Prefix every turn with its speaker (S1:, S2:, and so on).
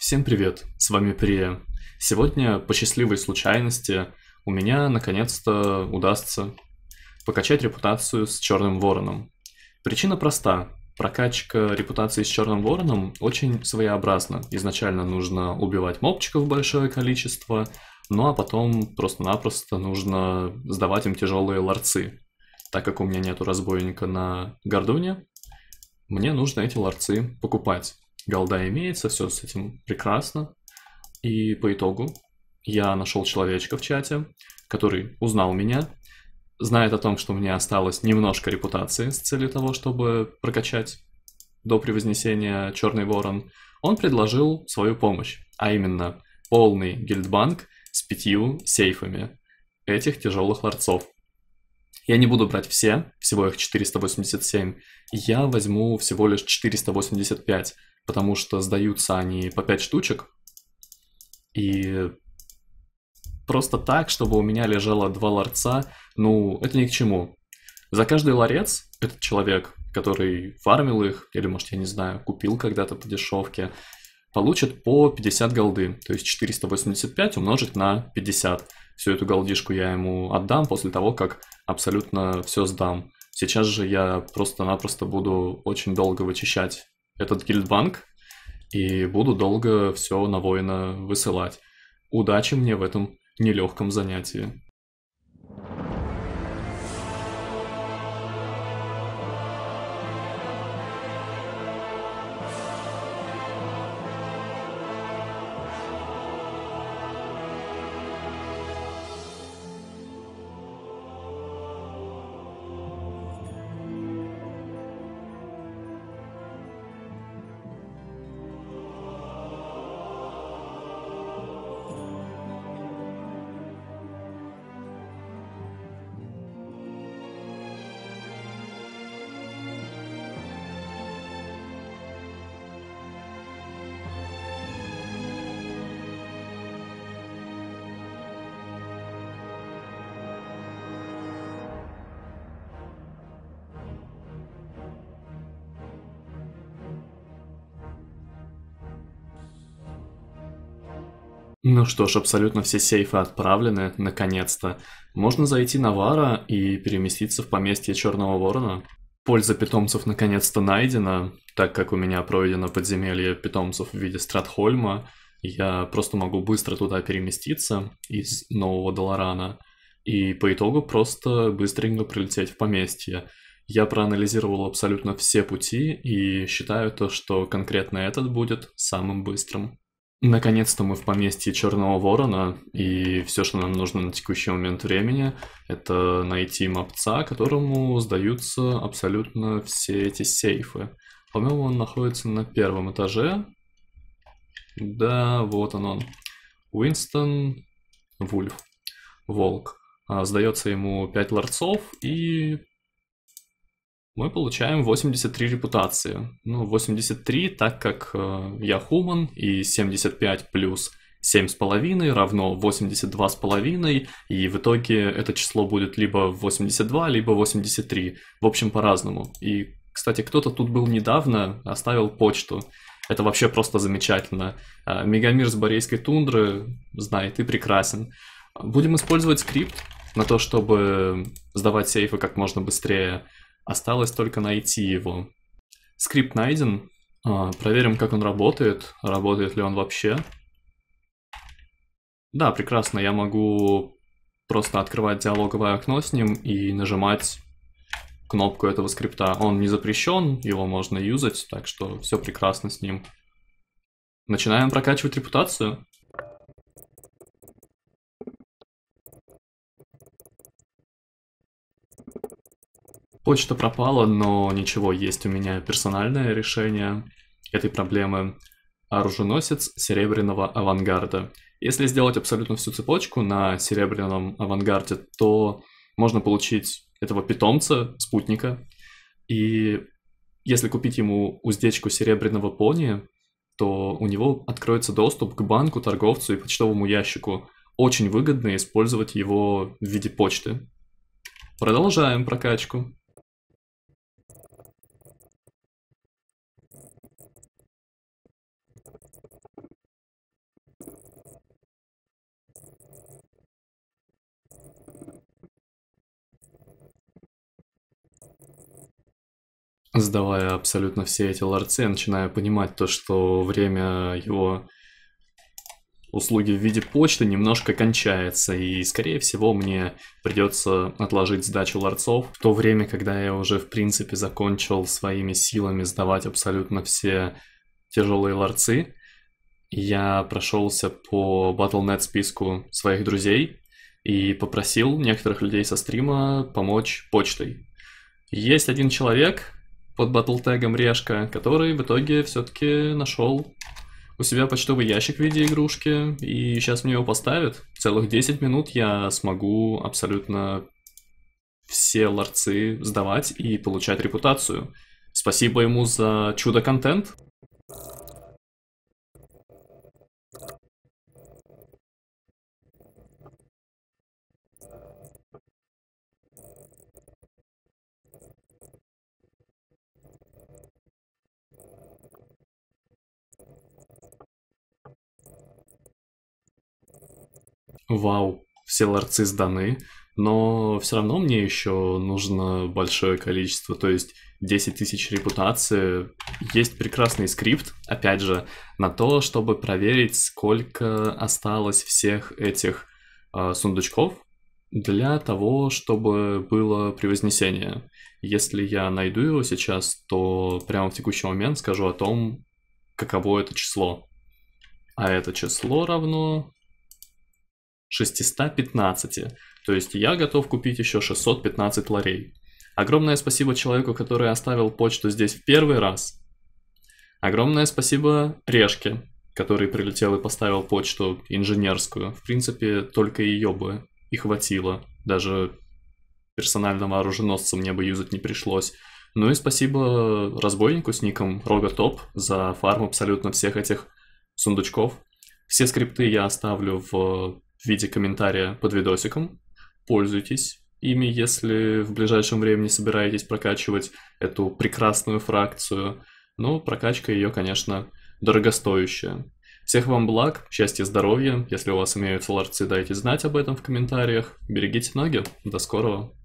S1: Всем привет, с вами Прия. Сегодня, по счастливой случайности, у меня наконец-то удастся покачать репутацию с Черным Вороном. Причина проста. Прокачка репутации с Черным Вороном очень своеобразна. Изначально нужно убивать мобчиков большое количество, ну а потом просто-напросто нужно сдавать им тяжелые ларцы. Так как у меня нету разбойника на гордуне, мне нужно эти ларцы покупать голда имеется, все с этим прекрасно. И по итогу я нашел человечка в чате, который узнал меня, знает о том, что у меня осталось немножко репутации с целью того, чтобы прокачать до превознесения Черный Ворон, он предложил свою помощь, а именно полный гильдбанк с пятью сейфами этих тяжелых ларцов. Я не буду брать все, всего их 487, я возьму всего лишь 485, потому что сдаются они по 5 штучек, и просто так, чтобы у меня лежало два ларца, ну, это ни к чему. За каждый ларец этот человек, который фармил их, или, может, я не знаю, купил когда-то по дешевке, получит по 50 голды, то есть 485 умножить на 50. Всю эту голдишку я ему отдам после того, как абсолютно все сдам. Сейчас же я просто-напросто буду очень долго вычищать этот гильдбанк и буду долго все на воина высылать. Удачи мне в этом нелегком занятии. Ну что ж, абсолютно все сейфы отправлены, наконец-то. Можно зайти на Вара и переместиться в поместье Черного Ворона. Польза питомцев наконец-то найдена, так как у меня пройдено подземелье питомцев в виде Стратхольма. Я просто могу быстро туда переместиться из нового Долорана и по итогу просто быстренько прилететь в поместье. Я проанализировал абсолютно все пути и считаю то, что конкретно этот будет самым быстрым. Наконец-то мы в поместье Черного Ворона, и все, что нам нужно на текущий момент времени, это найти мопца, которому сдаются абсолютно все эти сейфы. По-моему, он находится на первом этаже. Да, вот он он. Уинстон Вульф. Волк. А, сдается ему 5 ларцов и мы получаем 83 репутации. Ну, 83, так как э, я хуман, и 75 плюс 7,5 равно 82,5, и в итоге это число будет либо 82, либо 83. В общем, по-разному. И, кстати, кто-то тут был недавно, оставил почту. Это вообще просто замечательно. Э, Мегамир с Борейской тундры знает и прекрасен. Будем использовать скрипт на то, чтобы сдавать сейфы как можно быстрее. Осталось только найти его. Скрипт найден. А, проверим, как он работает. Работает ли он вообще. Да, прекрасно. Я могу просто открывать диалоговое окно с ним и нажимать кнопку этого скрипта. Он не запрещен, его можно юзать, так что все прекрасно с ним. Начинаем прокачивать репутацию. Почта пропала, но ничего, есть у меня персональное решение этой проблемы. Оруженосец серебряного авангарда. Если сделать абсолютно всю цепочку на серебряном авангарде, то можно получить этого питомца, спутника. И если купить ему уздечку серебряного пони, то у него откроется доступ к банку, торговцу и почтовому ящику. Очень выгодно использовать его в виде почты. Продолжаем прокачку. сдавая абсолютно все эти ларцы, я начинаю понимать то, что время его услуги в виде почты немножко кончается, и, скорее всего, мне придется отложить сдачу ларцов. В то время, когда я уже, в принципе, закончил своими силами сдавать абсолютно все тяжелые ларцы, я прошелся по Battle.net списку своих друзей и попросил некоторых людей со стрима помочь почтой. Есть один человек, под батлтегом Решка, который в итоге все-таки нашел у себя почтовый ящик в виде игрушки, и сейчас мне его поставят. Целых 10 минут я смогу абсолютно все ларцы сдавать и получать репутацию. Спасибо ему за чудо-контент. вау, все ларцы сданы, но все равно мне еще нужно большое количество, то есть 10 тысяч репутации. Есть прекрасный скрипт, опять же, на то, чтобы проверить, сколько осталось всех этих э, сундучков для того, чтобы было превознесение. Если я найду его сейчас, то прямо в текущий момент скажу о том, каково это число. А это число равно 615. То есть я готов купить еще 615 ларей. Огромное спасибо человеку, который оставил почту здесь в первый раз. Огромное спасибо Решке, который прилетел и поставил почту инженерскую. В принципе, только ее бы и хватило. Даже персонального оруженосца мне бы юзать не пришлось. Ну и спасибо разбойнику с ником Рогатоп за фарм абсолютно всех этих сундучков. Все скрипты я оставлю в в виде комментария под видосиком. Пользуйтесь ими, если в ближайшем времени собираетесь прокачивать эту прекрасную фракцию. Но ну, прокачка ее, конечно, дорогостоящая. Всех вам благ, счастья, здоровья. Если у вас имеются ларцы, дайте знать об этом в комментариях. Берегите ноги. До скорого.